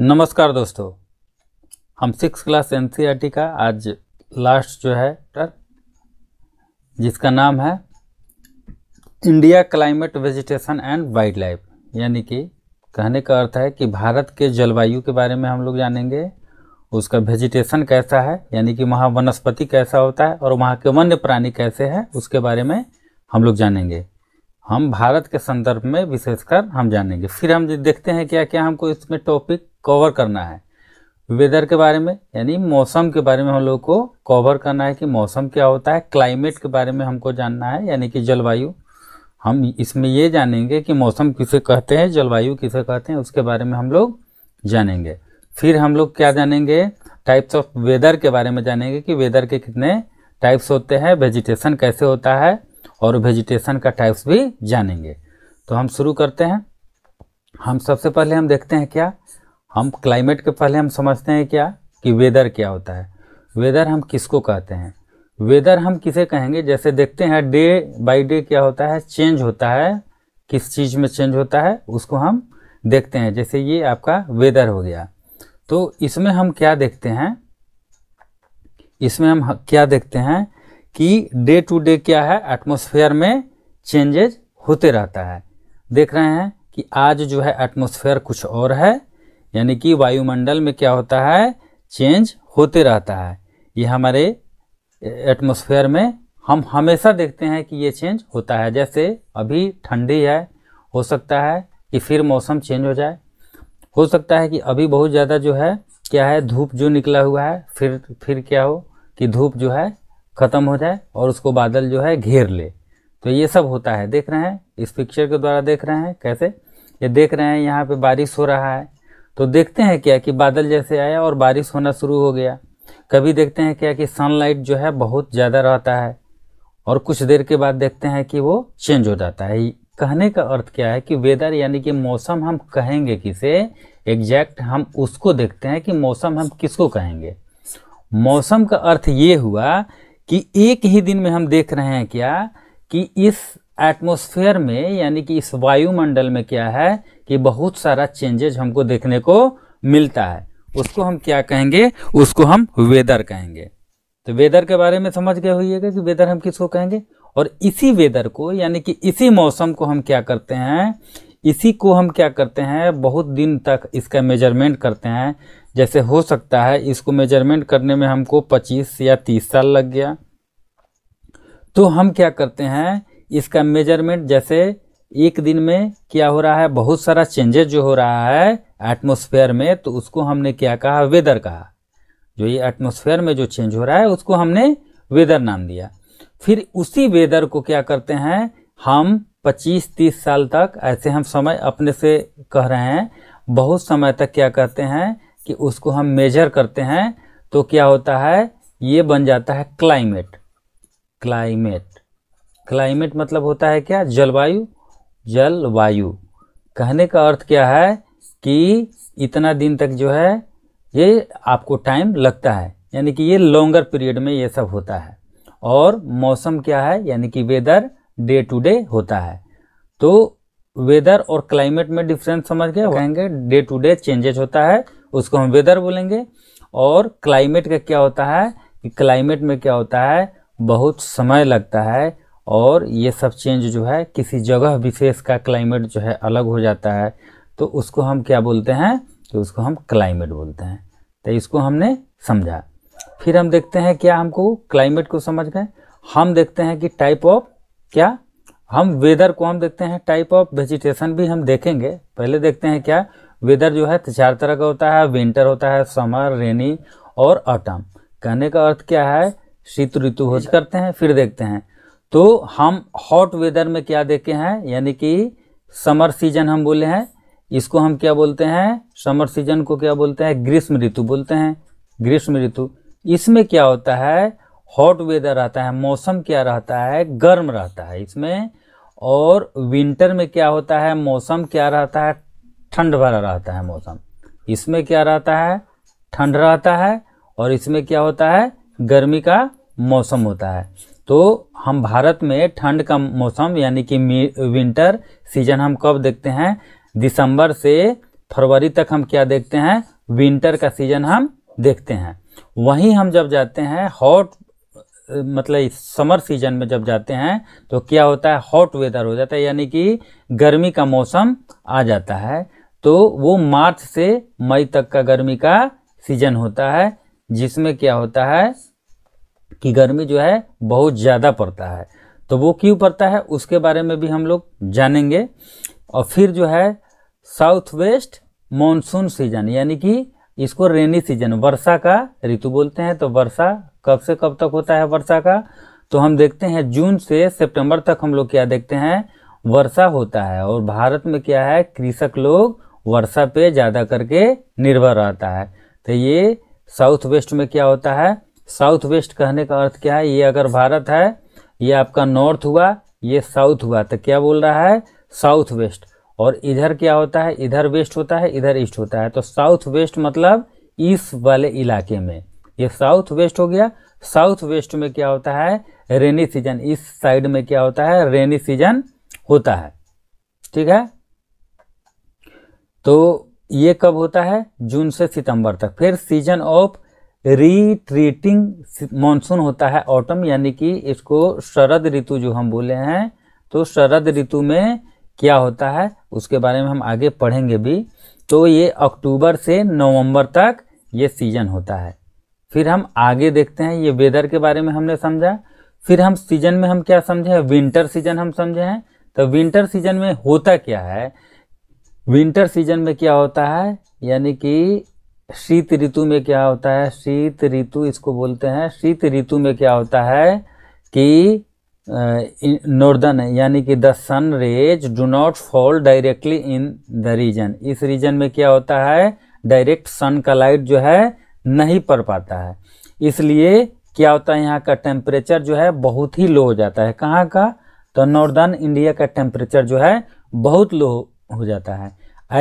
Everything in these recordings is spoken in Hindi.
नमस्कार दोस्तों हम सिक्स क्लास एन का आज लास्ट जो है टर्म जिसका नाम है India climate vegetation and wild life यानी कि कहने का अर्थ है कि भारत के जलवायु के बारे में हम लोग जानेंगे उसका वेजिटेशन कैसा है यानी कि वहाँ वनस्पति कैसा होता है और वहाँ के वन्य प्राणी कैसे हैं उसके बारे में हम लोग जानेंगे हम भारत के संदर्भ में विशेषकर हम जानेंगे फिर हम देखते हैं क्या क्या हमको इसमें टॉपिक कवर करना है वेदर के बारे में यानी मौसम के बारे में हम लोग को कवर करना है कि मौसम क्या होता है क्लाइमेट के बारे में हमको जानना है यानी कि जलवायु हम इसमें ये जानेंगे कि मौसम किसे कहते हैं जलवायु किसे कहते हैं उसके बारे में हम लोग जानेंगे फिर हम लोग क्या जानेंगे टाइप्स ऑफ वेदर के बारे में जानेंगे कि वेदर के कितने टाइप्स होते हैं वेजिटेशन कैसे होता है और वेजिटेशन का टाइप्स भी जानेंगे तो हम शुरू करते हैं हम सबसे पहले हम देखते हैं क्या हम क्लाइमेट के पहले हम समझते हैं क्या कि वेदर क्या होता है वेदर हम किसको कहते हैं वेदर हम किसे कहेंगे जैसे देखते हैं डे बाय डे क्या होता है चेंज होता है किस चीज़ में चेंज होता है उसको हम देखते हैं जैसे ये आपका वेदर हो गया तो इसमें हम क्या देखते हैं इसमें हम क्या देखते हैं कि डे टू डे क्या है एटमोसफेयर में चेंजेज होते रहता है देख रहे हैं कि आज जो है एटमोसफेयर कुछ और है यानी कि वायुमंडल में क्या होता है चेंज होते रहता है ये हमारे एटमोसफेयर में हम हमेशा देखते हैं कि ये चेंज होता है जैसे अभी ठंडी है हो सकता है कि फिर मौसम चेंज हो जाए हो सकता है कि अभी बहुत ज़्यादा जो है क्या है धूप जो निकला हुआ है फिर फिर क्या हो कि धूप जो है ख़त्म हो जाए और उसको बादल जो है घेर ले तो ये सब होता है देख रहे हैं इस पिक्चर के द्वारा देख रहे हैं कैसे ये देख रहे हैं यहाँ पे बारिश हो रहा है तो देखते हैं क्या कि बादल जैसे आया और बारिश होना शुरू हो गया कभी देखते हैं क्या कि सनलाइट जो है बहुत ज़्यादा रहता है और कुछ देर के बाद देखते हैं कि वो चेंज हो जाता है कहने का अर्थ क्या है कि वेदर यानी कि मौसम हम कहेंगे किसे एग्जैक्ट हम उसको देखते हैं कि मौसम हम किसको कहेंगे मौसम का अर्थ ये हुआ कि एक ही दिन में हम देख रहे हैं क्या कि इस एटमोस्फेयर में यानी कि इस वायुमंडल में क्या है कि बहुत सारा चेंजेज हमको देखने को मिलता है उसको हम क्या कहेंगे उसको हम वेदर कहेंगे तो वेदर के बारे में समझ गए होइएगा कि वेदर हम किसको कहेंगे और इसी वेदर को यानी कि इसी मौसम को हम क्या करते हैं इसी को हम क्या करते हैं बहुत दिन तक इसका मेजरमेंट करते हैं जैसे हो सकता है इसको मेजरमेंट करने में हमको 25 या 30 साल लग गया तो हम क्या करते हैं इसका मेजरमेंट जैसे एक दिन में क्या हो रहा है बहुत सारा चेंजेस जो हो रहा है एटमोस्फेयर में तो उसको हमने क्या कहा वेदर कहा जो ये एटमोसफेयर में जो चेंज हो रहा है उसको हमने वेदर नाम दिया फिर उसी वेदर को क्या करते हैं हम 25-30 साल तक ऐसे हम समय अपने से कह रहे हैं बहुत समय तक क्या करते हैं कि उसको हम मेजर करते हैं तो क्या होता है ये बन जाता है क्लाइमेट क्लाइमेट क्लाइमेट मतलब होता है क्या जलवायु जल वायु कहने का अर्थ क्या है कि इतना दिन तक जो है ये आपको टाइम लगता है यानी कि ये लॉन्गर पीरियड में ये सब होता है और मौसम क्या है यानी कि वेदर डे टू डे होता है तो वेदर और क्लाइमेट में डिफरेंस समझ गए कहेंगे डे टू डे चेंजेज होता है उसको हम वेदर बोलेंगे और क्लाइमेट का क्या होता है कि क्लाइमेट में क्या होता है बहुत समय लगता है और ये सब चेंज जो है किसी जगह विशेष का क्लाइमेट जो है अलग हो जाता है तो उसको हम क्या बोलते हैं तो उसको हम क्लाइमेट बोलते हैं तो इसको हमने समझा फिर हम देखते हैं क्या हमको क्लाइमेट को समझ गए हम देखते हैं कि टाइप ऑफ क्या हम वेदर को हम देखते हैं टाइप ऑफ वेजिटेशन भी हम देखेंगे पहले देखते हैं क्या वेदर जो है चार तरह का होता है विंटर होता है समर रेनी और ऑटम कहने का अर्थ क्या है शीत ऋतु हो करते हैं फिर देखते हैं तो हम हॉट वेदर में क्या देखे हैं यानी कि समर सीजन हम बोले हैं इसको हम क्या बोलते हैं समर सीजन को क्या बोलते हैं ग्रीष्म ऋतु बोलते हैं ग्रीष्म ऋतु इसमें क्या होता है हॉट वेदर रहता है मौसम क्या रहता है गर्म रहता है इसमें और विंटर में क्या होता है मौसम क्या रहता है ठंड भरा रहता है मौसम इसमें क्या रहता है ठंड रहता है और इसमें क्या होता है गर्मी का मौसम होता है तो हम भारत में ठंड का मौसम यानी कि विंटर सीजन हम कब देखते हैं दिसंबर से फरवरी तक हम क्या देखते हैं विंटर का सीजन हम देखते हैं वहीं हम जब जाते हैं हॉट मतलब समर सीजन में जब जाते हैं तो क्या होता है हॉट वेदर हो जाता है यानी कि गर्मी का मौसम आ जाता है तो वो मार्च से मई तक का गर्मी का सीजन होता है जिसमें क्या होता है कि गर्मी जो है बहुत ज़्यादा पड़ता है तो वो क्यों पड़ता है उसके बारे में भी हम लोग जानेंगे और फिर जो है साउथ वेस्ट मानसून सीजन यानी कि इसको रेनी सीजन वर्षा का ऋतु बोलते हैं तो वर्षा कब से कब तक होता है वर्षा का तो हम देखते हैं जून से सितंबर तक हम लोग क्या देखते हैं वर्षा होता है और भारत में क्या है कृषक लोग वर्षा पे ज़्यादा करके निर्भर रहता है तो ये साउथ वेस्ट में क्या होता है साउथ वेस्ट कहने का अर्थ क्या है ये अगर भारत है ये आपका नॉर्थ हुआ ये साउथ हुआ तो क्या बोल रहा है साउथ वेस्ट और इधर क्या होता है इधर वेस्ट होता है इधर ईस्ट होता है तो साउथ वेस्ट मतलब ईस्ट वाले इलाके में ये साउथ वेस्ट हो गया साउथ वेस्ट में क्या होता है रेनी सीजन इस साइड में क्या होता है रेनी सीजन होता है ठीक है तो ये कब होता है जून से सितंबर तक फिर सीजन ऑफ रिट्रीटिंग मानसून होता है ऑटम यानी कि इसको शरद ऋतु जो हम बोले हैं तो शरद ऋतु में क्या होता है उसके बारे में हम आगे पढ़ेंगे भी तो ये अक्टूबर से नवंबर तक ये सीजन होता है फिर हम आगे देखते हैं ये वेदर के बारे में हमने समझा फिर हम सीजन में हम क्या समझे हैं विंटर सीजन हम समझे हैं तो विंटर सीजन में होता क्या है विंटर सीजन में क्या होता है यानी कि शीत ऋतु में क्या होता है शीत ऋतु इसको बोलते हैं शीत ऋतु में क्या होता है कि नॉर्दर्न यानी कि the sun rays do not fall directly in the region इस रीजन में क्या होता है डायरेक्ट सन का लाइट जो है नहीं पड़ पाता है इसलिए क्या होता है यहाँ का टेम्परेचर जो है बहुत ही लो हो जाता है कहाँ का तो नॉर्दर्न इंडिया का टेम्परेचर जो है बहुत लो हो जाता है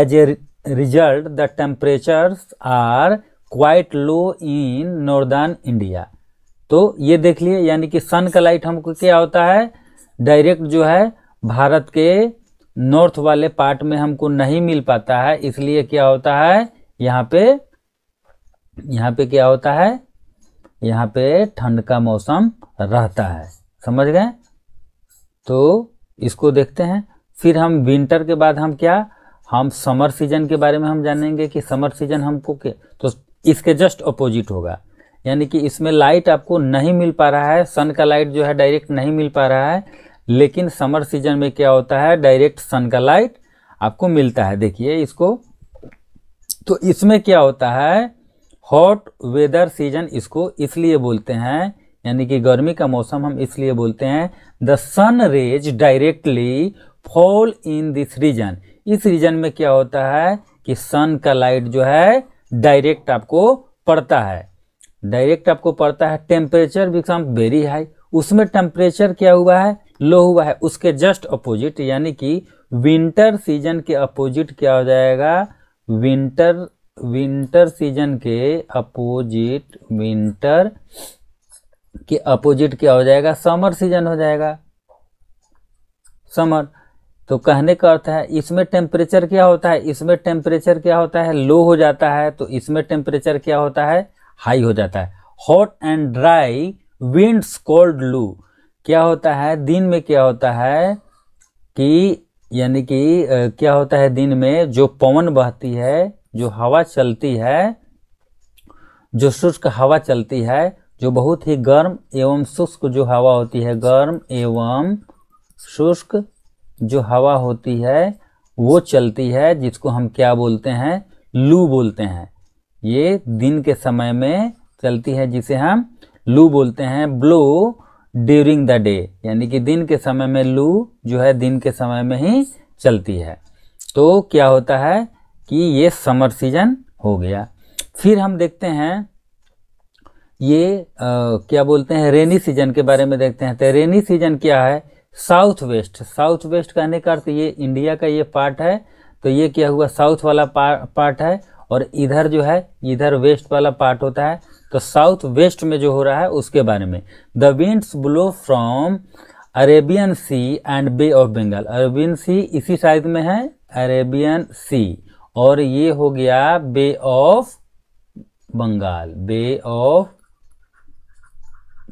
as a result the temperatures are quite low in northern India तो ये देख लिए यानी कि सन का लाइट हमको क्या होता है डायरेक्ट जो है भारत के नॉर्थ वाले पार्ट में हमको नहीं मिल पाता है इसलिए क्या होता है यहाँ पे यहाँ पे क्या होता है यहाँ पे ठंड का मौसम रहता है समझ गए तो इसको देखते हैं फिर हम विंटर के बाद हम क्या हम समर सीजन के बारे में हम जानेंगे कि समर सीजन हमको के तो इसके जस्ट अपोजिट होगा यानी कि इसमें लाइट आपको नहीं मिल पा रहा है सन का लाइट जो है डायरेक्ट नहीं मिल पा रहा है लेकिन समर सीजन में क्या होता है डायरेक्ट सन का लाइट आपको मिलता है देखिए इसको तो इसमें क्या होता है हॉट वेदर सीजन इसको इसलिए बोलते हैं यानी कि गर्मी का मौसम हम इसलिए बोलते हैं the sun rays directly fall in this region इस रीजन में क्या होता है कि सन का लाइट जो है डायरेक्ट आपको पड़ता है डायरेक्ट आपको पड़ता है टेम्परेचर बिकम वेरी हाई उसमें टेम्परेचर क्या हुआ है लो हुआ है उसके जस्ट अपोजिट यानी कि विंटर सीजन के अपोजिट क्या हो जाएगा विंटर विंटर सीजन के अपोजिट विंटर के अपोजिट क्या हो जाएगा समर सीजन हो जाएगा समर तो कहने का अर्थ है इसमें टेम्परेचर क्या होता है इसमें टेम्परेचर क्या होता है लो हो जाता है तो इसमें टेम्परेचर क्या होता है हाई हो जाता है hot and dry winds called loo क्या होता है दिन में क्या होता है कि यानी कि क्या होता है दिन में जो पवन बहती है जो हवा चलती है जो शुष्क हवा चलती है जो बहुत ही गर्म एवं शुष्क जो हवा होती है गर्म एवं शुष्क जो हवा होती है वो चलती है जिसको हम क्या बोलते हैं लू बोलते हैं ये दिन के समय में चलती है जिसे हम लू बोलते हैं ब्लो ड्यूरिंग द डे यानी कि दिन के समय में लू जो है दिन के समय में ही चलती है तो क्या होता है कि ये समर सीजन हो गया फिर हम देखते हैं ये आ, क्या बोलते हैं रेनी सीजन के बारे में देखते हैं तो रेनी सीजन क्या है साउथ वेस्ट साउथ वेस्ट कहने का अर्थ ये इंडिया का ये पार्ट है तो ये क्या हुआ साउथ वाला पार्ट है और इधर जो है इधर वेस्ट वाला पार्ट होता है तो साउथ वेस्ट में जो हो रहा है उसके बारे में the winds blow from Arabian Sea and Bay of Bengal Arabian Sea इसी साइड में है अरेबियन सी और ये हो गया Bay of Bengal Bay of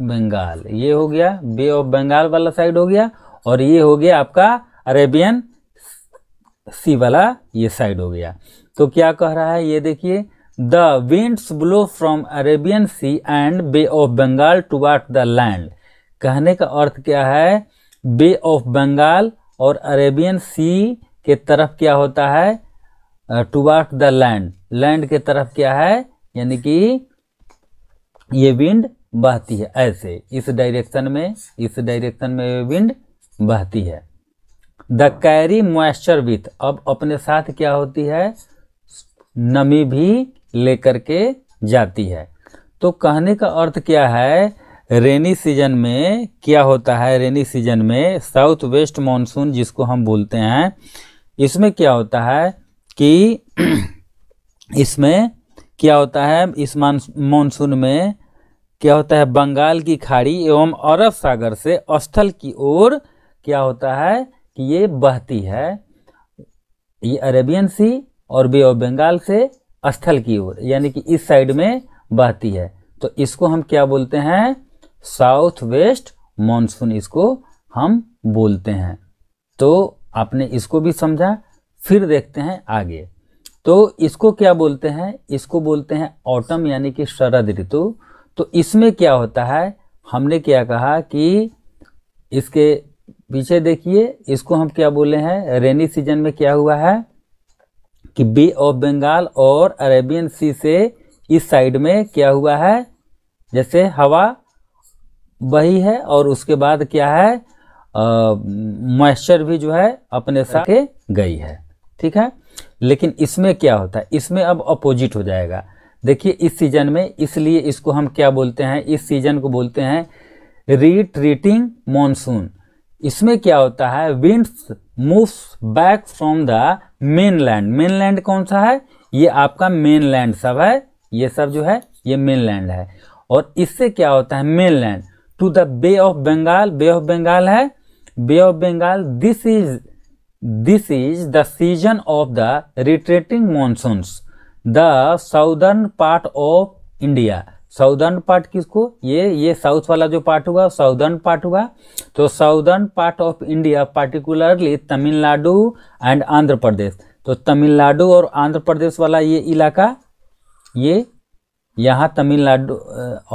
Bengal ये हो गया बे ऑफ बंगाल वाला साइड हो गया और ये हो गया आपका अरेबियन सी वाला ये साइड हो गया तो क्या कह रहा है ये देखिए the winds blow from Arabian Sea and Bay of Bengal toward the land कहने का अर्थ क्या है बे ऑफ बंगाल और अरेबियन सी के तरफ क्या होता है टुवार्ड द लैंड लैंड के तरफ क्या है यानी कि ये विंड बहती है ऐसे इस डायरेक्शन में इस डायरेक्शन में विंड बहती है द कैरी मॉइस्चर विथ अब अपने साथ क्या होती है नमी भी लेकर के जाती है तो कहने का अर्थ क्या है रेनी सीजन में क्या होता है रेनी सीजन में साउथ वेस्ट मानसून जिसको हम बोलते हैं इसमें क्या होता है कि इसमें क्या होता है इस मानसून में क्या होता है बंगाल की खाड़ी एवं अरब सागर से अस्थल की ओर क्या होता है कि ये बहती है ये अरेबियन सी और बे ऑफ बंगाल से स्थल की ओर यानी कि इस साइड में बहती है तो इसको हम क्या बोलते हैं साउथ वेस्ट मानसून इसको हम बोलते हैं तो आपने इसको भी समझा फिर देखते हैं आगे तो इसको क्या बोलते हैं इसको बोलते हैं ऑटम यानी कि शरद ऋतु तो इसमें क्या होता है हमने क्या कहा कि इसके पीछे देखिए इसको हम क्या बोले हैं रेनी सीजन में क्या हुआ है कि बे ऑफ बंगाल और अरेबियन सी से इस साइड में क्या हुआ है जैसे हवा बही है और उसके बाद क्या है मॉइस्चर भी जो है अपने साथ गई है ठीक है लेकिन इसमें क्या होता है इसमें अब अपोजिट हो जाएगा देखिए इस सीजन में इसलिए इसको हम क्या बोलते हैं इस सीजन को बोलते हैं रिट्रीटिंग मॉनसून इसमें क्या होता है winds moves back from the mainland mainland कौन सा है ये आपका मेन लैंड सब है ये सब जो है ये मेन लैंड है और इससे क्या होता है mainland to the Bay of Bengal Bay of Bengal है Bay of Bengal this is this is the season of the retreating monsoons the southern part of India southern part किसको ये ये साउथ वाला जो पार्ट हुआ साउदर्न पार्ट हुआ तो southern part of India particularly Tamil Nadu and Andhra Pradesh तो तमिलनाडु और आंध्र प्रदेश वाला ये इलाका ये यहाँ तमिलनाडु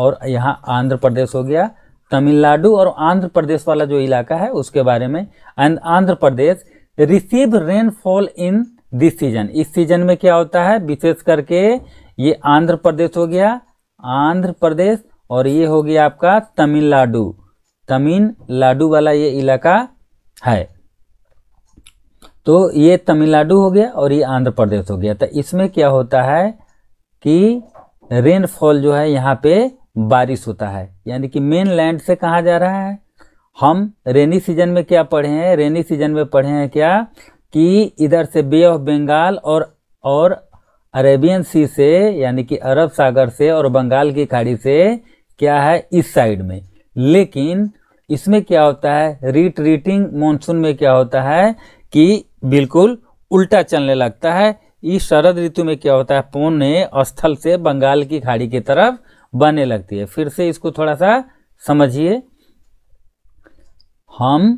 और यहाँ आंध्र प्रदेश हो गया तमिलनाडु और आंध्र प्रदेश वाला जो इलाका है उसके बारे में and Andhra Pradesh receive rainfall in this season इस सीजन में क्या होता है विशेष करके ये आंध्र प्रदेश हो गया आंध्र प्रदेश और ये हो गया आपका तमिलनाडु तमिलनाडु वाला ये इलाका है तो ये तमिलनाडु हो गया और ये आंध्र प्रदेश हो गया तो इसमें क्या होता है कि रेनफॉल जो है यहाँ पे बारिश होता है यानी कि मेन लैंड से कहा जा रहा है हम रेनी सीजन में क्या पढ़े हैं रेनी सीजन में पढ़े हैं क्या कि इधर से बे ऑफ बंगाल और और अरेबियन सी से यानी कि अरब सागर से और बंगाल की खाड़ी से क्या है इस साइड में लेकिन इसमें क्या होता है रिट्रीटिंग मानसून में क्या होता है कि बिल्कुल उल्टा चलने लगता है इस शरद ऋतु में क्या होता है पुण्य स्थल से बंगाल की खाड़ी की तरफ बने लगती है फिर से इसको थोड़ा सा समझिए हम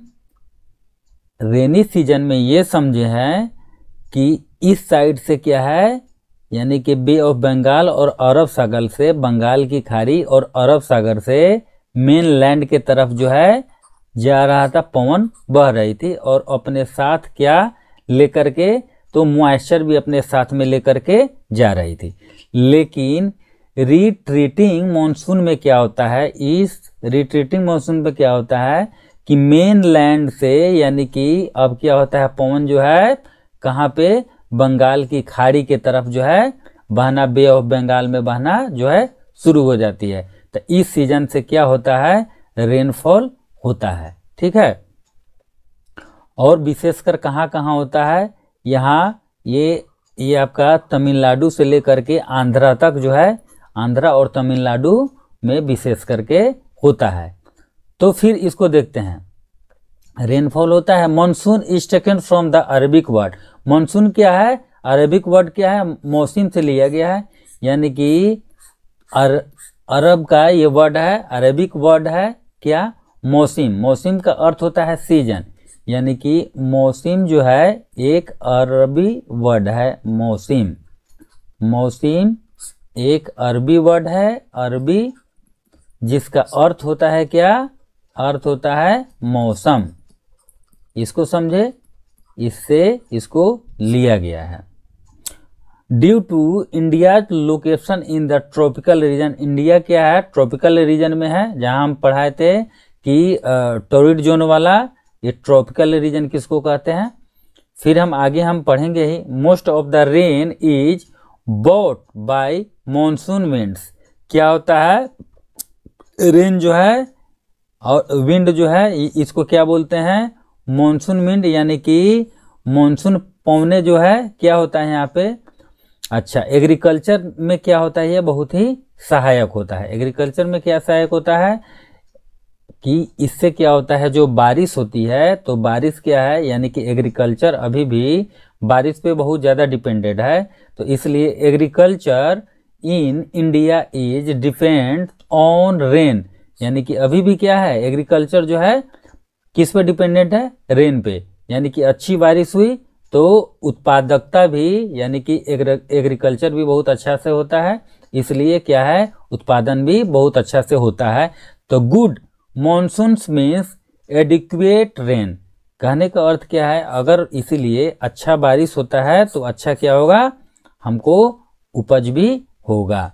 रेनी सीजन में ये समझे हैं कि इस साइड से क्या है यानी कि बे ऑफ बंगाल और अरब सागर से बंगाल की खाड़ी और अरब सागर से मेन लैंड के तरफ जो है जा रहा था पवन बह रही थी और अपने साथ क्या लेकर के तो मॉइस्चर भी अपने साथ में लेकर के जा रही थी लेकिन रिट्रीटिंग मानसून में क्या होता है इस रिट्रीटिंग मानसून में क्या होता है कि मेन लैंड से यानी कि अब क्या होता है पवन जो है कहाँ पे बंगाल की खाड़ी के तरफ जो है बहना बे ऑफ बंगाल में बहना जो है शुरू हो जाती है तो इस सीजन से क्या होता है रेनफॉल होता है ठीक है और विशेषकर कहाँ कहाँ होता है यहाँ ये ये आपका तमिलनाडु से लेकर के आंध्रा तक जो है आंध्रा और तमिलनाडु में विशेष करके होता है तो फिर इसको देखते हैं रेनफॉल होता है monsoon is taken from the Arabic word monsoon क्या है अरबिक वर्ड क्या है मौसम से लिया गया है यानी कि अर अरब का ये वर्ड है अरबिक वर्ड है क्या मौसम मौसम का अर्थ होता है सीजन यानी कि मौसम जो है एक अरबी वर्ड है मौसम मौसम एक अरबी वर्ड है अरबी जिसका अर्थ होता है क्या अर्थ होता है मौसम इसको समझे इससे इसको लिया गया है due to India location in the tropical region India क्या है ट्रॉपिकल रीजन में है जहां हम पढ़ाए थे कि टोरिड जोन वाला ये ट्रॉपिकल रीजन किसको कहते हैं फिर हम आगे हम पढ़ेंगे ही most of the rain is brought by monsoon winds क्या होता है रेन जो है और विंड जो है इसको क्या बोलते हैं मॉनसून विंड यानी कि मॉनसून पौने जो है क्या होता है यहाँ पे अच्छा एग्रीकल्चर में क्या होता है ये बहुत ही सहायक होता है एग्रीकल्चर में क्या सहायक होता है कि इससे क्या होता है जो बारिश होती है तो बारिश क्या है यानी कि एग्रीकल्चर अभी भी बारिश पे बहुत ज़्यादा डिपेंडेड है तो इसलिए agriculture in India is depend on rain यानी कि अभी भी क्या है एग्रीकल्चर जो है किस पे डिपेंडेंट है रेन पे यानी कि अच्छी बारिश हुई तो उत्पादकता भी यानी कि एग्रीकल्चर भी बहुत अच्छा से होता है इसलिए क्या है उत्पादन भी बहुत अच्छा से होता है तो good monsoon means adequate rain कहने का अर्थ क्या है अगर इसीलिए अच्छा बारिश होता है तो अच्छा क्या होगा हमको उपज भी होगा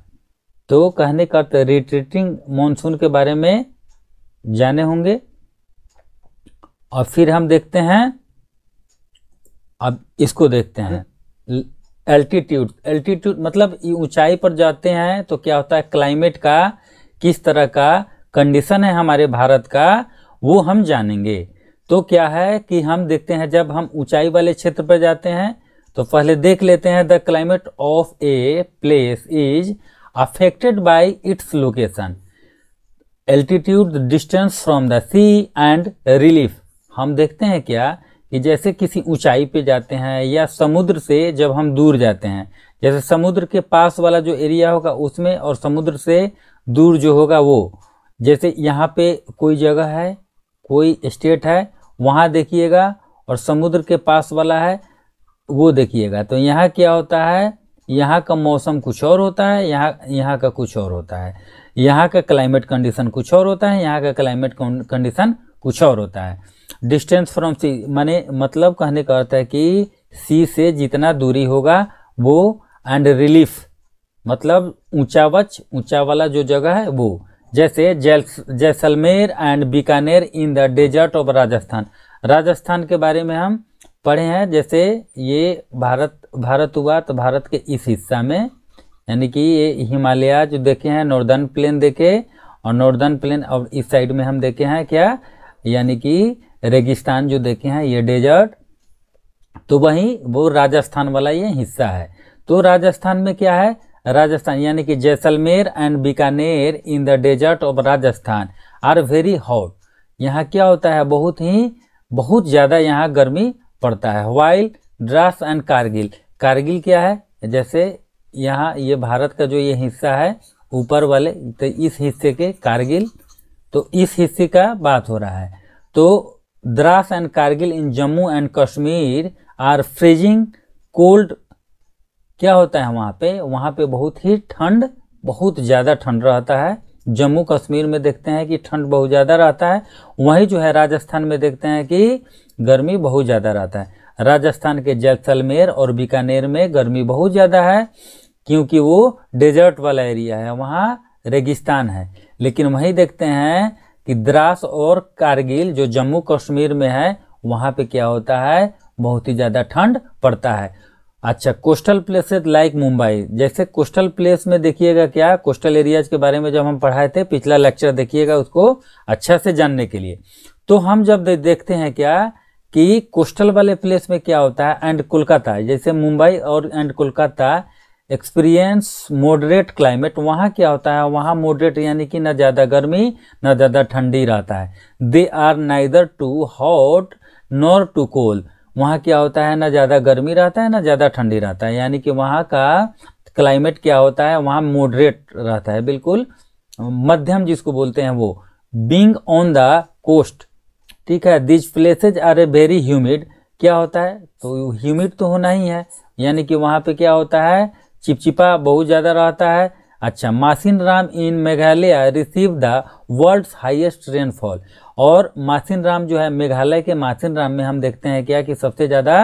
तो कहने का अर्थ रिट्रीटिंग मानसून के बारे में जाने होंगे और फिर हम देखते हैं अब इसको देखते हैं एल्टीट्यूड एल्टीट्यूड मतलब ऊंचाई पर जाते हैं तो क्या होता है क्लाइमेट का किस तरह का कंडीशन है हमारे भारत का वो हम जानेंगे तो क्या है कि हम देखते हैं जब हम ऊंचाई वाले क्षेत्र पर जाते हैं तो पहले देख लेते हैं the climate of a place is affected by its location altitude distance from the sea and relief हम देखते हैं क्या कि जैसे किसी ऊंचाई पे जाते हैं या समुद्र से जब हम दूर जाते हैं जैसे समुद्र के पास वाला जो एरिया होगा उसमें और समुद्र से दूर जो होगा वो जैसे यहाँ पे कोई जगह है कोई स्टेट है वहाँ देखिएगा और समुद्र के पास वाला है वो देखिएगा तो यहाँ क्या होता है यहाँ का मौसम कुछ और होता है यहाँ यहाँ का कुछ और होता है यहाँ का क्लाइमेट कंडीशन कुछ और होता है यहाँ का क्लाइमेट कंडीशन कुछ और होता है डिस्टेंस फ्रॉम सी माने मतलब कहने का अर्थ है कि सी से जितना दूरी होगा वो एंड रिलीफ मतलब ऊंचावच ऊंचा वाला जो जगह है वो जैसे Jaisalmer and Bikaner in the desert of Rajasthan Rajasthan के बारे में हम पढ़े हैं जैसे ये भारत भारत हुआ तो भारत के इस हिस्सा में यानी कि ये हिमालय जो देखे हैं नॉर्दर्न प्लेन देखे और नॉर्दर्न प्लेन और इस साइड में हम देखे हैं क्या यानी कि रेगिस्तान जो देखे हैं ये डेजर्ट तो वहीं वो राजस्थान वाला ये हिस्सा है तो राजस्थान में क्या है राजस्थान यानी कि Jaisalmer and Bikaner in the desert of Rajasthan are very hot यहाँ क्या होता है बहुत ही बहुत ज़्यादा यहाँ गर्मी पड़ता है वाइल्ड द्रास एंड कारगिल कारगिल क्या है जैसे यहाँ ये भारत का जो ये हिस्सा है ऊपर वाले तो इस हिस्से के कारगिल तो इस हिस्से का बात हो रहा है तो Dras and Kargil in Jammu and Kashmir are freezing cold क्या होता है वहाँ पे वहाँ पे बहुत ही ठंड बहुत ज़्यादा ठंड रहता है जम्मू कश्मीर में देखते हैं कि ठंड बहुत ज़्यादा रहता है वहीं जो है राजस्थान में देखते हैं कि गर्मी बहुत ज़्यादा रहता है राजस्थान के जैसलमेर और बीकानेर में गर्मी बहुत ज़्यादा है क्योंकि वो डेजर्ट वाला एरिया है वहाँ रेगिस्तान है लेकिन वहीं देखते हैं कि द्रास और कारगिल जो जम्मू कश्मीर में है वहाँ पे क्या होता है बहुत ही ज़्यादा ठंड पड़ता है अच्छा कोस्टल प्लेसेस लाइक मुंबई जैसे कोस्टल प्लेस में देखिएगा क्या कोस्टल एरियाज के बारे में जब हम पढ़ाए थे पिछला लेक्चर देखिएगा उसको अच्छा से जानने के लिए तो हम जब देखते हैं क्या कि कोस्टल वाले प्लेस में क्या होता है एंड कोलकाता जैसे मुंबई और and Kolkata experience moderate climate वहाँ क्या होता है वहाँ मॉडरेट यानी कि ना ज़्यादा गर्मी ना ज़्यादा ठंडी रहता है they are neither too hot nor too cold वहाँ क्या होता है ना ज़्यादा गर्मी रहता है ना ज़्यादा ठंडी रहता है यानी कि वहाँ का क्लाइमेट क्या होता है वहाँ मॉडरेट रहता है बिल्कुल मध्यम जिसको बोलते हैं वो बींग ऑन द कोस्ट ठीक है these places are a very humid क्या होता है तो ह्यूमिड तो होना ही है यानी कि वहाँ पे क्या होता है चिपचिपा बहुत ज़्यादा रहता है अच्छा Mawsynram in Meghalaya receive the world highest rainfall और मासिन राम जो है मेघालय के मासिन राम में हम देखते हैं क्या कि सबसे ज़्यादा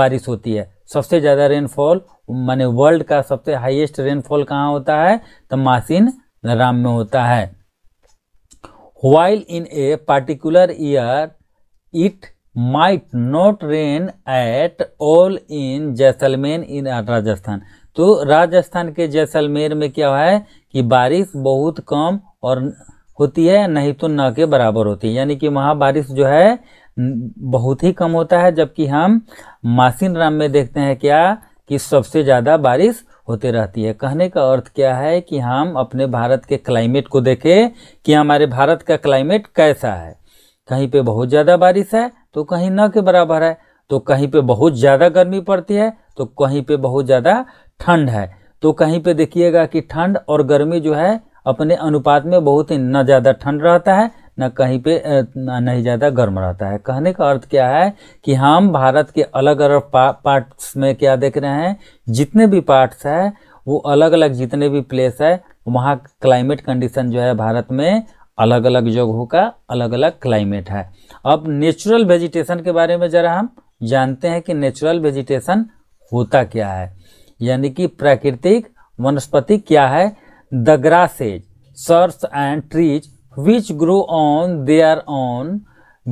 बारिश होती है सबसे ज़्यादा रेनफॉल माने वर्ल्ड का सबसे हाईएस्ट रेनफॉल कहाँ होता है तो मासिन राम में होता है while in a particular year it might not rain at all in Jaisalmer in Rajasthan तो राजस्थान के जैसलमेर में क्या है कि बारिश बहुत कम और होती है नहीं तो न के बराबर होती है यानी कि वहाँ बारिश जो है बहुत ही कम होता है जबकि हम मासिन राम में देखते हैं क्या कि सबसे ज़्यादा बारिश होते रहती है कहने का अर्थ क्या है कि हम अपने भारत के क्लाइमेट को देखें कि हमारे भारत का क्लाइमेट कैसा है कहीं पे बहुत ज़्यादा बारिश है तो कहीं न के बराबर है तो कहीं पे बहुत ज़्यादा गर्मी पड़ती है तो कहीं पे बहुत ज़्यादा ठंड है तो कहीं पे देखिएगा कि ठंड और गर्मी जो है अपने अनुपात में बहुत ही न ज़्यादा ठंड रहता है ना कहीं पे नहीं ज़्यादा गर्म रहता है कहने का अर्थ क्या है कि हम भारत के अलग अलग पा, पार्ट्स में क्या देख रहे हैं जितने भी पार्ट्स है वो अलग अलग जितने भी प्लेस है वहाँ क्लाइमेट कंडीशन जो है भारत में अलग अलग जगहों का अलग अलग क्लाइमेट है अब नेचुरल वेजिटेशन के बारे में ज़रा हम जानते हैं कि नेचुरल वेजिटेशन होता क्या है यानी कि प्राकृतिक वनस्पति क्या है the grasses shrubs and trees which grow on their own